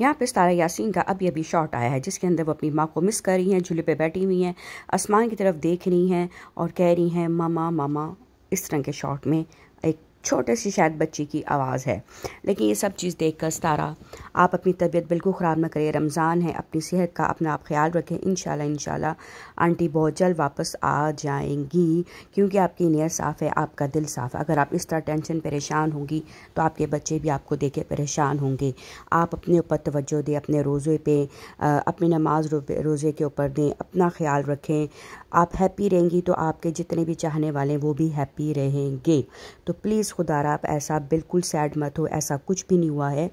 यहाँ पे सारा यासीन का अभी अभी शॉट आया है जिसके अंदर वो अपनी माँ को मिस कर रही हैं झूले पे बैठी हुई हैं आसमान की तरफ देख रही हैं और कह रही हैं मामा मामा इस तरह के शॉट में एक छोटे सी शायद बच्ची की आवाज़ है लेकिन ये सब चीज़ देख कर सतारा आप अपनी तबीयत बिल्कुल ख़राब ना करें रमज़ान है अपनी सेहत का अपना आप ख्याल रखें इन इंशाल्लाह आंटी बहुत जल्द वापस आ जाएंगी क्योंकि आपकी नीयत साफ़ है आपका दिल साफ़ है अगर आप इस तरह टेंशन परेशान होंगी तो आपके बच्चे भी आपको देखे परेशान होंगे आप अपने ऊपर तोज्जो दें अपने रोज़े पे अपनी नमाज रोज़े के ऊपर दें अपना ख्याल रखें आप हैप्पी रहेंगी तो आपके जितने भी चाहने वाले वो भी हैप्पी रहेंगे तो प्लीज़ रहा आप ऐसा बिल्कुल सैड मत हो ऐसा कुछ भी नहीं हुआ है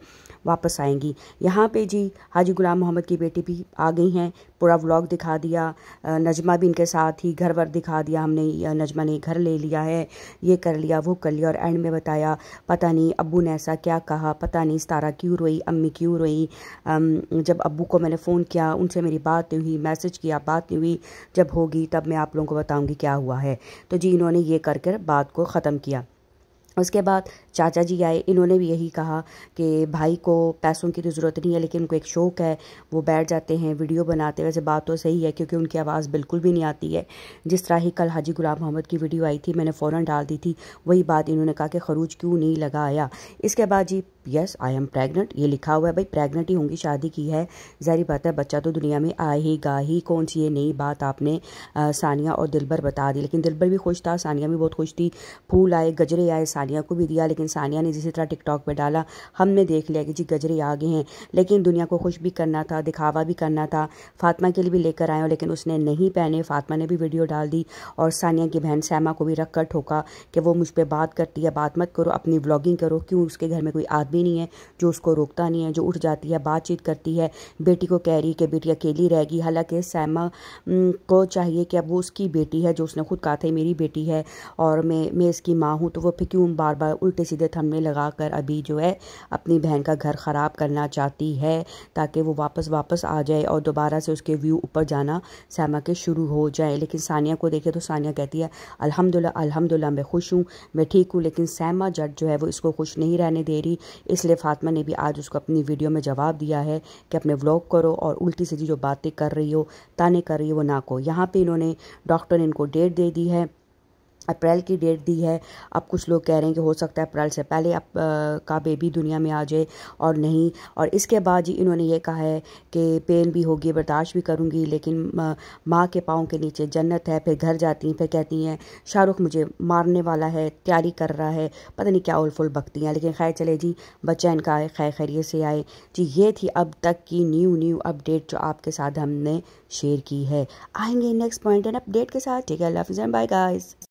वापस आएंगी यहाँ पे जी हाजी गुलाम मोहम्मद की बेटी भी आ गई हैं पूरा व्लॉग दिखा दिया नजमा भी इनके साथ ही घर वर दिखा दिया हमने नजमा ने घर ले लिया है ये कर लिया वो कर लिया और एंड में बताया पता नहीं अबू ने ऐसा क्या कहा पता नहीं सतारा क्यों रोई अम्मी क्यों रोई जब अबू को मैंने फ़ोन किया उनसे मेरी बात नहीं हुई मैसेज किया बात नहीं हुई जब होगी तब मैं आप लोगों को बताऊँगी क्या हुआ है तो जी इन्होंने ये कर कर बात को ख़त्म किया उसके बाद चाचा जी आए इन्होंने भी यही कहा कि भाई को पैसों की तो ज़रूरत नहीं है लेकिन उनको एक शौक़ है वो बैठ जाते हैं वीडियो बनाते वैसे बात तो सही है क्योंकि उनकी आवाज़ बिल्कुल भी नहीं आती है जिस तरह ही कल हाजी गुलाम मोहम्मद की वीडियो आई थी मैंने फ़ौरन डाल दी थी वही बात इन्होंने कहा कि खरूज क्यों नहीं लगाया इसके बाद जी यस आई एम प्रेगनेंट ये लिखा हुआ है भाई प्रेगनेंट ही होंगी शादी की है जहरी बात है बच्चा तो दुनिया में आ ही गा ही कौन सी ये नई बात आपने आ, सानिया और दिलबर बता दी लेकिन दिलबर भी खुश था सानिया भी बहुत खुश थी फूल आए गजरे आए सानिया को भी दिया लेकिन सानिया ने जिसी तरह टिकटॉक पर डाला हमने देख लिया कि जी गजरे आ गए हैं लेकिन दुनिया को खुश भी करना था दिखावा भी करना था फातिमा के लिए भी लेकर आए लेकिन उसने नहीं पहने फातिमा ने भी वीडियो डाल दी और सानिया की बहन सैमा को भी रख कर ठोका कि वो मुझ पर बात करती है बात मत करो अपनी व्लॉगिंग करो क्यों उसके घर में कोई आदमी भी नहीं है जो उसको रोकता नहीं है जो उठ जाती है बातचीत करती है बेटी को कह रही है कि बेटी अकेली रहेगी हालांकि सैमा को चाहिए कि अब वो उसकी बेटी है जो उसने खुद कहा था मेरी बेटी है और मैं मैं इसकी माँ हूँ तो वो फिर क्यों बार बार उल्टे सीधे थमने लगा कर अभी जो है अपनी बहन का घर ख़राब करना चाहती है ताकि वो वापस वापस आ जाए और दोबारा से उसके व्यू ऊपर जाना सैमा के शुरू हो जाए लेकिन सानिया को देखे तो सानिया कहती है अलहमदिल्ला अलहमदिल्ला मैं खुश हूँ मैं ठीक हूँ लेकिन सैमा जट जो है वो इसको खुश नहीं रहने दे रही इसलिए फातिमा ने भी आज उसको अपनी वीडियो में जवाब दिया है कि अपने व्लॉग करो और उल्टी सीधी जो बातें कर रही हो ताने कर रही हो वो ना को यहाँ पे इन्होंने डॉक्टर ने इनको डेट दे दी है अप्रैल की डेट दी है अब कुछ लोग कह रहे हैं कि हो सकता है अप्रैल से पहले अप, आ, का बेबी दुनिया में आ जाए और नहीं और इसके बाद जी इन्होंने ये कहा है कि पेन भी होगी बर्दाश्त भी करूँगी लेकिन माँ के पाँव के नीचे जन्नत है फिर घर जाती हैं फिर कहती हैं शाहरुख मुझे मारने वाला है तैयारी कर रहा है पता नहीं क्या उलफुल बकती हैं लेकिन खैर चले जी बच्चा इनका आए खैर खैरिए से आए जी ये थी अब तक की न्यू न्यू अपडेट जो आपके साथ हमने शेयर की है आएंगे नेक्स्ट पॉइंट एंड अपडेट के साथ ठीक है लफ्ज बाय